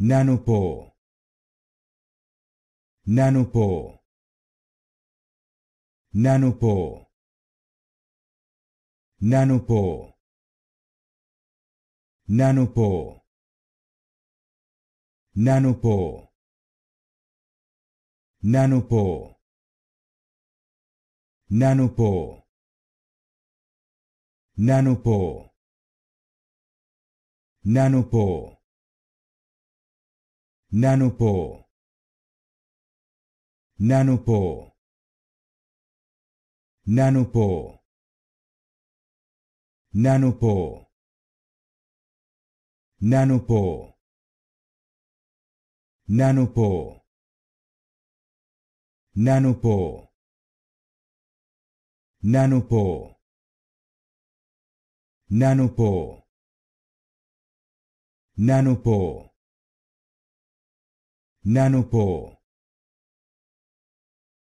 Nano po. Nano po. Nano po. Nano po. Nano po nanopore nanopore nanopore nanopore nanopore nanopore nanopore nanopore nanopore nanopore Nanopore